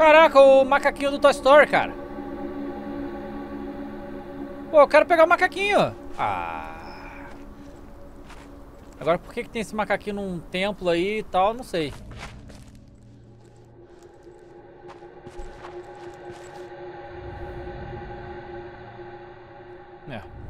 Caraca, o macaquinho do Toy Story, cara. Pô, eu quero pegar o macaquinho. Ah. Agora, por que, que tem esse macaquinho num templo aí e tal, não sei. É.